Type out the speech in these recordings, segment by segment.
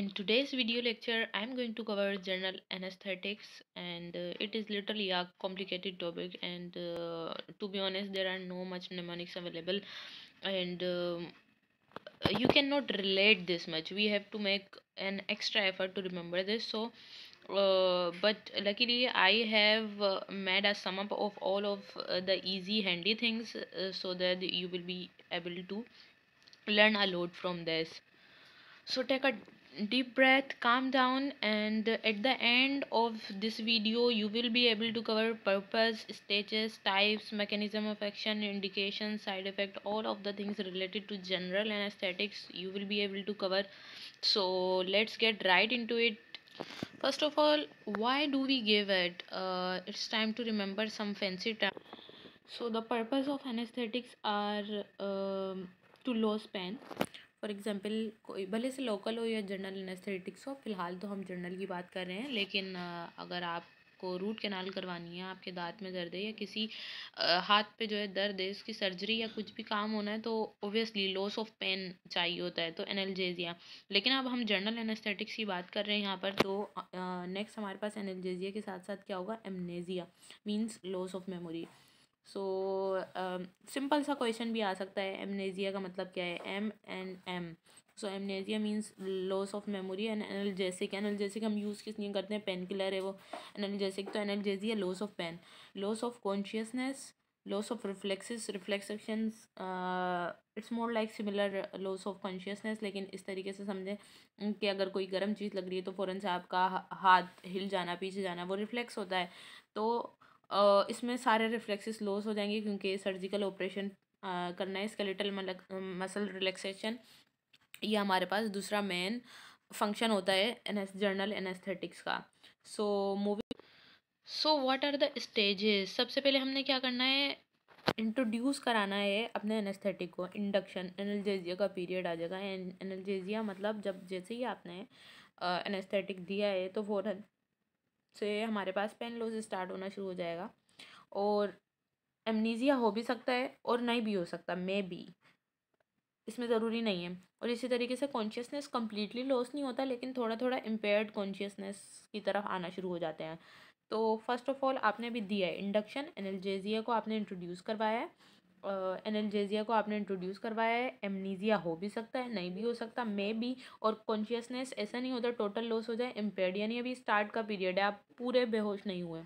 In today's video lecture, I am going to cover general anesthetics and uh, it is literally a complicated topic and uh, to be honest, there are no much mnemonics available and um, you cannot relate this much. We have to make an extra effort to remember this. So, uh, but luckily I have uh, made a sum up of all of uh, the easy handy things uh, so that you will be able to learn a lot from this. So take a deep breath calm down and at the end of this video you will be able to cover purpose stages types mechanism of action indications side effect all of the things related to general anesthetics you will be able to cover so let's get right into it first of all why do we give it uh, it's time to remember some fancy term so the purpose of anesthetics are um to lose pain for example कोई भले से local हो या general anaesthetics हो फ़िलहाल तो हम general की बात कर रहे हैं लेकिन अगर आप को रूट कैनाल करवानी है आपके दांत में दर्द है या किसी हाथ पे जो है दर्द है उसकी सर्जरी या कुछ भी काम होना है तो ओबियसली लॉस ऑफ पेन चाहिए होता है तो एनलजेजिया लेकिन अब हम जनरल एनेस्थेटिक्स की बात कर रहे हैं यहाँ पर तो नेक्स्ट हमारे पास एनलजेजिया के साथ साथ क्या होगा amnesia means loss of memory so simple um, सा क्वेश्चन भी आ सकता है एमनेजिया का मतलब क्या है M and M so amnesia means loss of memory and analgesic analgesic हम यूज़ किस लिए करते हैं पेन किलर है वो एनर्जेसिक तो analgesia loss of pain loss of consciousness loss of reflexes relaxation it's more like similar loss of consciousness लेकिन इस तरीके से समझें कि अगर कोई गर्म चीज़ लग रही है तो फ़ौरन से आपका हाथ हिल जाना पीछे जाना वो रिफ्लेक्स होता है तो इसमें सारे रिफ्लेक्सेस लॉस हो जाएंगे क्योंकि सर्जिकल ऑपरेशन करना है स्केलेटल मसल रिलैक्सेशन ये हमारे पास दूसरा मेन फंक्शन होता है एनेस जर्नल एनेस्थेटिक्स का so movie so what are the stages सबसे पहले हमने क्या करना है इंट्रोड्यूस कराना है अपने एनेस्थेटिक को इंडक्शन एनलजेजिया का पीरियड आ जाएगा एनलजेजिया मतलब जब जैसे ही आपने एनेस्थेटिक दिया है तो फ़ौरन से हमारे पास पेन लॉस स्टार्ट होना शुरू हो जाएगा और एमनीजिया हो भी सकता है और नहीं भी हो सकता मे बी इसमें ज़रूरी नहीं है और इसी तरीके से कॉन्शियसनेस कम्प्लीटली लॉस नहीं होता लेकिन थोड़ा थोड़ा इम्पेयर्ड कॉन्शियसनेस की तरफ आना शुरू हो जाते हैं तो फर्स्ट ऑफ ऑल आपने भी दिया है इंडक्शन एनलजेजिया को आपने इंट्रोड्यूस करवाया है एनर्जेजिया को आपने इंट्रोड्यूस करवाया है एमनीजिया हो भी सकता है नहीं भी हो सकता मे भी और कॉन्शियसनेस ऐसा नहीं होता टोटल लॉस हो जाए इम्पेयर्ड यानी अभी स्टार्ट का पीरियड है आप पूरे बेहोश नहीं हुए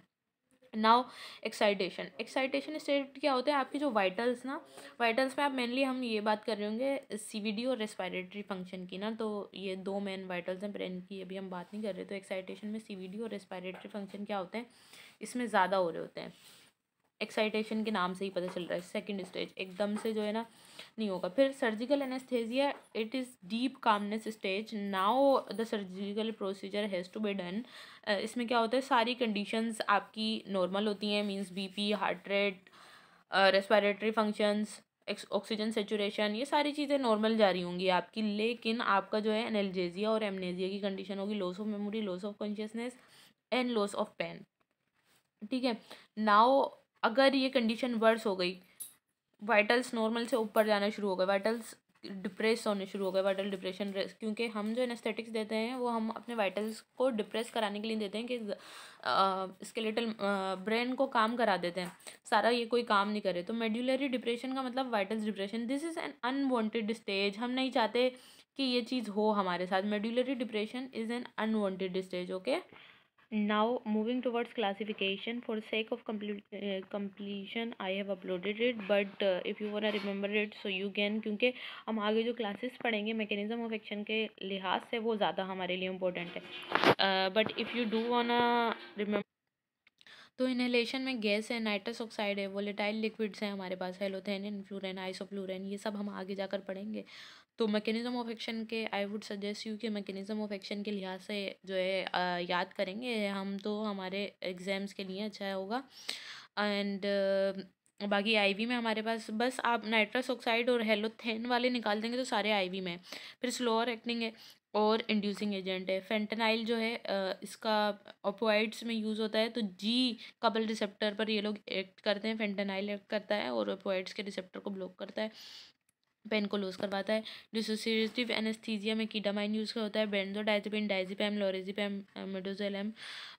नाउ एक्साइटेशन एक्साइटेशन स्टेट क्या होता है आपकी जो वाइटल्स ना वाइटल्स में आप मेनली हम ये बात कर रहे होंगे सी और रेस्पायरेटरी फंक्शन की ना तो ये दो मेन वाइटल्स हैं ब्रेन की अभी हम बात नहीं कर रहे तो एक्साइटेशन में सी और रेस्पायरेटरी फंक्शन क्या होते हैं इसमें ज़्यादा हो रहे होते हैं एक्साइटेशन के नाम से ही पता चल रहा है सेकेंड स्टेज एकदम से जो है ना नहीं होगा फिर surgical anaesthesia it is deep calmness stage now the surgical procedure has to be done इसमें क्या होता है सारी कंडीशंस आपकी नॉर्मल होती हैं means BP heart rate respiratory functions oxygen saturation ये सारी चीज़ें नॉर्मल जारी होंगी आपकी लेकिन आपका जो है एनलजेजिया और एमनेजिया की कंडीशन होगी loss of memory loss of consciousness and loss of pain ठीक है नाउ अगर ये कंडीशन वर्स हो गई वाइटल्स नॉर्मल से ऊपर जाना शुरू हो गए वाइटल्स डिप्रेस होने शुरू हो गए वाइटल डिप्रेशन क्योंकि हम जो एनेस्थेटिक्स देते हैं वो हम अपने वाइटल्स को डिप्रेस कराने के लिए देते हैं कि स्केलेटल ब्रेन को काम करा देते हैं सारा ये कोई काम नहीं करे तो मेड्यूलरी डिप्रेशन का मतलब vitals depression this is an unwanted stage हम नहीं चाहते कि ये चीज़ हो हमारे साथ medullary depression is an unwanted stage okay now moving towards classification for sake of complete uh, completion i have uploaded it but uh, if you want to remember it so you can kyunki क्योंकि हम आगे जो classes पढ़ेंगे mechanism of action के लिहाज से वो ज़्यादा हमारे लिए इम्पोर्टेंट है but if you do wanna remember तो इनहेलेशन में गैस है नाइट्रस ऑक्साइड है वोलेटाइल लिक्विड्स हैं हमारे पास हेलोथेन फ्लोरेन आइसोफ्लोरेन ये सब हम आगे जाकर पढ़ेंगे तो मैकेनिज़्म ऑफ एक्शन के आई वुड सजेस्ट यू कि मैकेनिज़्म ऑफ एक्शन के लिहाज से जो है आ, याद करेंगे हम तो हमारे एग्ज़ाम्स के लिए अच्छा होगा एंड बाकी आईवी में हमारे पास बस आप नाइट्रस ऑक्साइड और हेलोथेन वाले निकाल देंगे तो सारे आईवी में फिर स्लोअर एक्टिंग है और इंड्यूसिंग एजेंट है फेंटेनाइल जो है इसका ओपोइड्स में यूज़ होता है तो जी कपल रिसेप्टर पर ये लोग एक्ट करते हैं फेंटेनाइल एक्ट करता है और ओपोइड्स के रिसेप्टर को ब्लॉक करता है पेन को लूज़ करवाता है डिसोसिएटिव एनेस्थीजिया में कीडामाइन यूज़ होता है डाइजिपिन डाइजीपैम लोरेजीपैम मेडोजेलम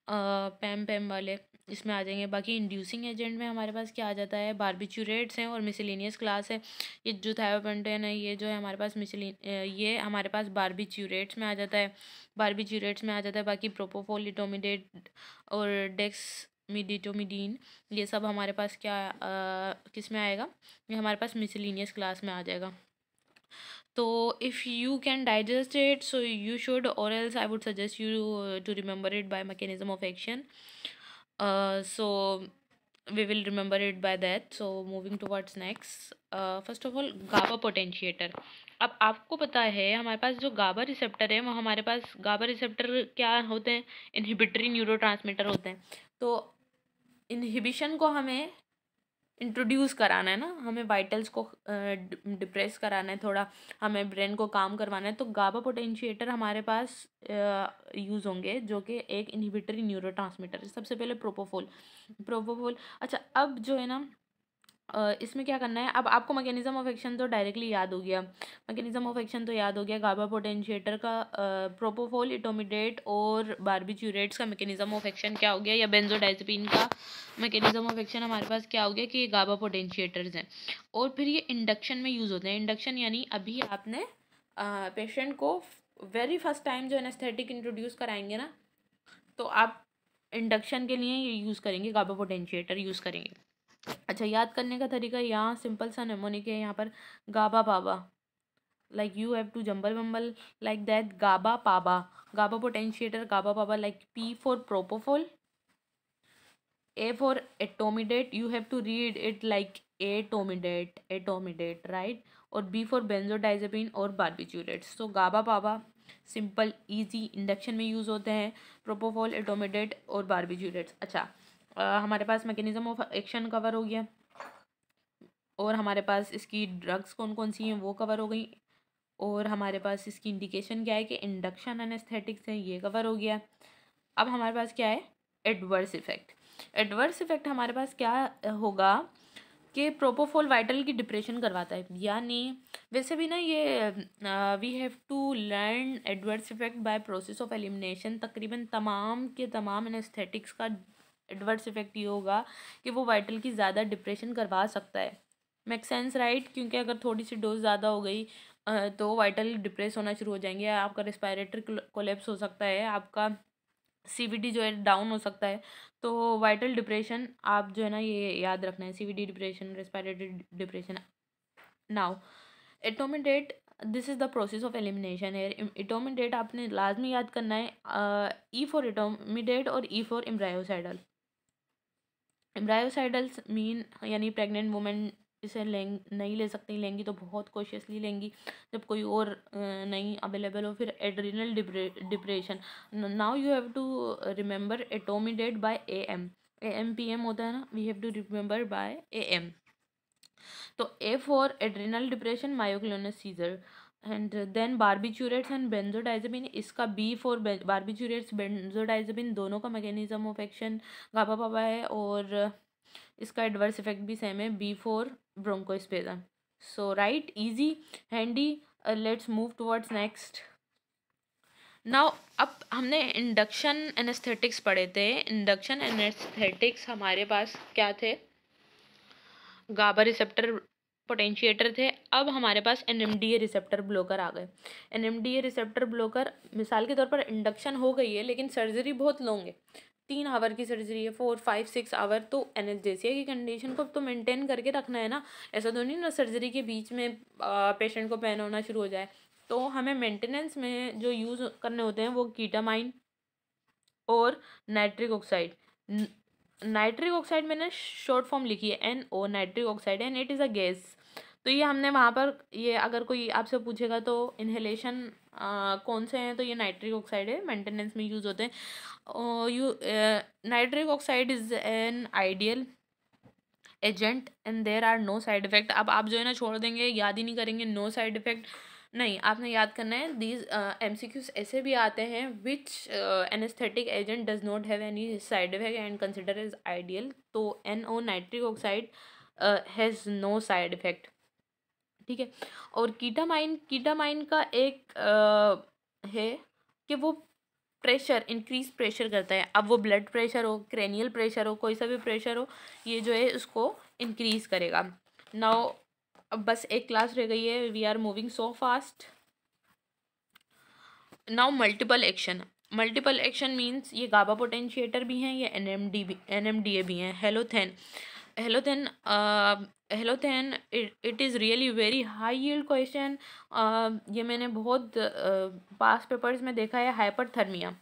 पैम पैम वाले इसमें आ जाएंगे बाकी इंड्यूसिंग एजेंट में हमारे पास क्या आ जाता है बारबिचूरेट्स हैं और मिसलिनियस क्लास है ये जो थायोपेंटेन है ये जो है हमारे पास मिसलिन ये हमारे पास बारबिचूरेट्स में आ जाता है बारबिचूरेट्स में आ जाता है बाकी प्रोपोफोलिटोमिडेट और डेक्स मिडिटोमिडीन ये सब हमारे पास क्या किस में आएगा ये हमारे पास मिसलिनियस क्लास में आ जाएगा तो if you can digest it so you should और else I would suggest you to remember it by mechanism of action so we will remember it by that so moving towards next first of all all GABA potentiator अब आपको पता है हमारे पास जो गाबा receptor है वो हमारे पास गाबा रिसेप्टर क्या होते हैं इनहिबिटरी न्यूरो होते हैं तो इनहिबिशन को हमें इंट्रोड्यूस कराना है ना हमें वाइटल्स को डिप्रेस कराना है थोड़ा हमें ब्रेन को काम करवाना है तो गाबा पोटेंशिएटर हमारे पास यूज़ होंगे जो कि एक इनहिबिटरी न्यूरो सबसे पहले प्रोपोफोल प्रोपोफोल अच्छा अब जो है ना इसमें क्या करना है अब आपको मैकेनिज्म ऑफ एक्शन तो डायरेक्टली याद हो गया मैकेनिज्म ऑफ एक्शन तो याद हो गया गाबा पोटेंशिएटर का प्रोपोफोल इटोमिडेट और बारबिच्यूरेट्स का मैकेनिज्म ऑफ एक्शन क्या हो गया या बेंजोडाइजपिन का मैकेनिज्म ऑफ एक्शन हमारे पास क्या हो गया कि ये गाबा पोटेंशिएटर्स हैं और फिर ये इंडक्शन में यूज़ होते हैं इंडक्शन यानी अभी आपने पेशेंट को वेरी फर्स्ट टाइम जो एनेस्थेटिक इंट्रोड्यूस कराएंगे ना तो आप इंडक्शन के लिए ये यूज़ करेंगे गाबा पोटेंशिएटर यूज़ करेंगे अच्छा याद करने का तरीका यहाँ सिंपल सा नेमोनिक है यहाँ पर GABA paba like you have to jumble wumble like that GABA paba GABA potentiator GABA paba like P for propofol A for etomidate you have to read it like etomidate etomidate right और B for benzodiazepine और barbiturate तो GABA paba simple easy induction में use होते हैं propofol etomidate और barbiturates अच्छा हमारे पास मैकेनिज्म ऑफ एक्शन कवर हो गया और हमारे पास इसकी ड्रग्स कौन कौन सी हैं वो कवर हो गई और हमारे पास इसकी इंडिकेशन क्या है कि इंडक्शन एनेस्थेटिक्स है ये कवर हो गया अब हमारे पास क्या है एडवर्स इफ़ेक्ट एडवर्स इफ़ेक्ट हमारे पास क्या होगा कि प्रोपोफोल वाइटल की डिप्रेशन करवाता है यानी वैसे भी ना ये we have to learn adverse effect by process of elimination तकरीबन तमाम के तमाम एनेस्थेटिक्स का एडवर्स इफेक्ट ये होगा कि वो वाइटल की ज़्यादा डिप्रेशन करवा सकता है मेक सेंस राइट क्योंकि अगर थोड़ी सी डोज ज़्यादा हो गई तो वाइटल डिप्रेस होना शुरू हो जाएंगे आपका रेस्पायरेटरी कोलेप्स हो सकता है आपका सीबीडी जो है डाउन हो सकता है तो वाइटल डिप्रेशन आप जो है ना ये याद रखना है CBD depression respiratory depression now etomidate this is the process of elimination है इटोमिडेट आपने लाजमी याद करना है ई फॉर इटोमिडेट और E for embryocidal embryocidal mean यानी प्रेग्नेंट वुमेन इसे लेंग नहीं ले सकती लेंगी तो बहुत कोशियसली लेंगी जब कोई और नहीं अवेलेबल हो फिर adrenal depression now you have to remember etomidate by A M A M P M होता है ना we have to remember by A M तो A for adrenal depression myoclonus seizure and then barbiturates and benzodiazepine इसका B four बारबिचूरेट्स बेंजोडाइजबिन दोनों का mechanism of action गाबा पापा है और इसका एडवर्स इफेक्ट भी सेम है B for bronchospasm so right easy handy let's move towards next now अब हमने इंडक्शन एनेस्थेटिक्स पढ़े थे इंडक्शन एनेस्थेटिक्स हमारे पास क्या थे गाबा रिसेप्टर पोटेंशिएटर थे अब हमारे पास N M D A receptor blocker आ गए N M D A receptor blocker मिसाल के तौर पर इंडक्शन हो गई है लेकिन सर्जरी बहुत लॉन्ग है तीन आवर की सर्जरी है फोर फाइव सिक्स आवर तो एन की कंडीशन को तो मेंटेन करके रखना है ना ऐसा तो नहीं ना सर्जरी के बीच में पेशेंट को पेन होना शुरू हो जाए तो हमें मेंटेनेंस में जो यूज़ करने होते हैं वो कीटामाइन और नाइट्रिक ऑक्साइड नाइट्रिक ऑक्साइड मैंने शॉर्ट फॉर्म लिखी है N O nitric oxide and it is a gas तो ये हमने वहाँ पर ये अगर कोई आपसे पूछेगा तो इन्हेलेशन कौन से हैं तो ये नाइट्रिक ऑक्साइड है मेंटेनेंस में यूज़ होते हैं you nitric oxide is an ideal agent and there are no side effect अब आप जो है ना छोड़ देंगे याद ही नहीं करेंगे नो साइड इफ़ेक्ट नहीं आपने याद करना है दीज एम सी क्यूज ऐसे भी आते हैं which anaesthetic agent does not have any side effect and consider is ideal तो N O nitric oxide has no side effect ठीक है और कीटामाइन कीटामाइन का एक uh, है कि वो प्रेशर इंक्रीज प्रेशर करता है अब वो ब्लड प्रेशर हो क्रेनियल प्रेशर हो कोई सा भी प्रेशर हो ये जो है उसको इंक्रीज करेगा नाउ अब बस एक क्लास रह गई है we are moving so fast now multiple action multiple action means ये गाबा पोटेंशिएटर भी हैं ये एन एम डी भी एन एम डी ए भी हैं halothane halothane halothane it is really very high yield question ये मैंने बहुत पास uh, पेपर्स में देखा है थर्मिया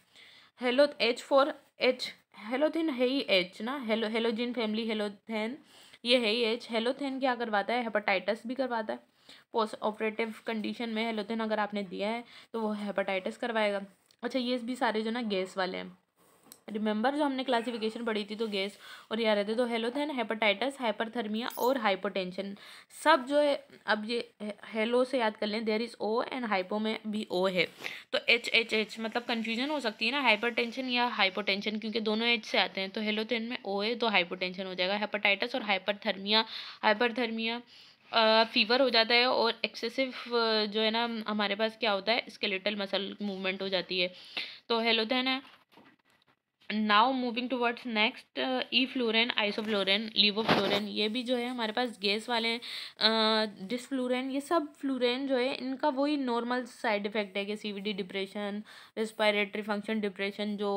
halo H for H halothane है ही एच ना हेलो हेलोजिन फैमिली हेलोथेन ये है ये हेलोथेन क्या करवाता है हेपाटाइटस भी करवाता है पोस्ट ऑपरेटिव कंडीशन में हेलोथेन अगर आपने दिया है तो वो हेपाटाइटिस करवाएगा अच्छा ये भी सारे जो ना गैस वाले हैं रिमेंबर जो हमने क्लासिफिकेशन पढ़ी थी तो गैस और यहाँ रहते तो हेलोथेन हेपाटाइटिस हाइपरथर्मिया और हाइपोटेंशन सब जो है अब ये हेलो से याद कर लें there is O and hypo में भी ओ है तो एच एच एच मतलब कन्फ्यूजन हो सकती है ना हाइपर या हाइपो क्योंकि दोनों एच से आते हैं तो हेलोथेन में ओ है तो हाइपो हो जाएगा हेपाटाइटस और हाइपरथर्मिया हाइपरथर्मिया फीवर हो जाता है और एक्सेसिव जो है ना हमारे पास क्या होता है स्केलेटल मसल मूवमेंट हो जाती है तो हेलोथेन है now moving towards next enflurane isoflurane levoflurane ये भी जो है हमारे पास गैस वाले डिसफ्लोरेन ये सब फ्लोरेन जो है इनका वही नॉर्मल साइड इफेक्ट है कि C V D depression respiratory function depression जो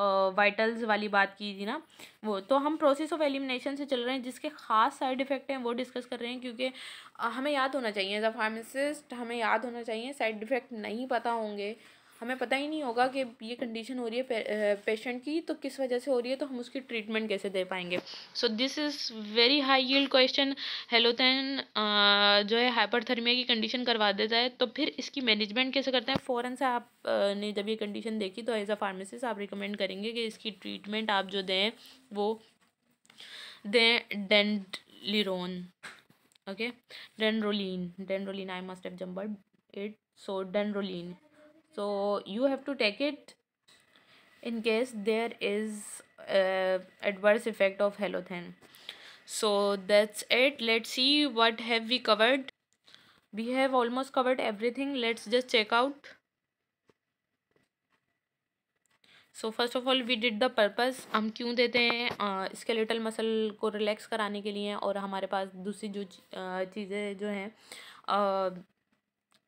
वाइटल्स uh, वाली बात की थी ना वो तो हम प्रोसेस ऑफ एलिमिनेशन से चल रहे हैं जिसके खास साइड इफेक्ट हैं वो डिस्कस कर रहे हैं क्योंकि हमें याद होना चाहिए एज अ फार्मासिस्ट हमें याद होना चाहिए साइड इफेक्ट नहीं पता होंगे हमें पता ही नहीं होगा कि ये कंडीशन हो रही है पे, पेशेंट की तो किस वजह से हो रही है तो हम उसकी ट्रीटमेंट कैसे दे पाएंगे so this is very high yield question halothane जो है हाइपरथर्मिया की कंडीशन करवा देता है तो फिर इसकी मैनेजमेंट कैसे करते हैं फ़ौरन से आप ने जब ये कंडीशन देखी तो एज अ फार्मासिस्ट आप रिकमेंड करेंगे कि इसकी ट्रीटमेंट आप जो दें वो दें dantrolene okay dantrolene dantrolene I must have jumbled it so dantrolene so you have to take it in case there is uh, adverse effect of halothen so that's it let's see what have we covered we have almost covered everything let's just check out so first of all we did the purpose हम क्यों देते हैं skeletal muscle को relax कराने के लिए और हमारे पास दूसरी जो चीज़ें जो हैं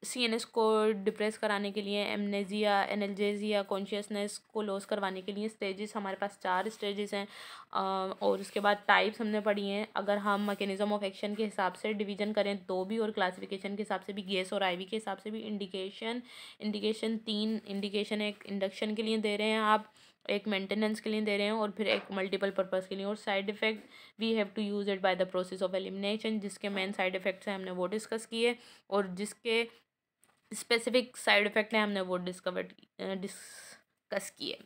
सी एन एस को डिप्रेस कराने के लिए एमनेजिया एनर्जेजिया कॉन्शियसनेस को लॉस करवाने के लिए स्टेजेस हमारे पास चार स्टेजेस हैं और उसके बाद टाइप्स हमने पढ़ी हैं अगर हम मैकेनिज्म ऑफ एक्शन के हिसाब से डिवीजन करें दो तो भी और क्लासिफिकेशन के हिसाब से भी गैस और आईवी के हिसाब से भी इंडिकेशन इंडिकेशन तीन इंडिकेशन एक इंडक्शन के लिए दे रहे हैं आप एक मेंटेनेंस के लिए दे रहे हैं और फिर एक मल्टीपल पर्पज़ के लिए और side effect we have to use it by the process of elimination जिसके मेन साइड इफ़ेक्ट्स हैं हमने वो डिस्कस किए और जिसके स्पेसिफिक साइड इफ़ेक्ट है हमने वो डिस्कवर डिस्कस किए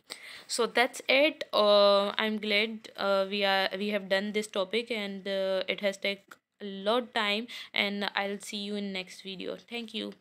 so that's it I am glad we are we have done this topic and it has take time and I will see you in next video thank you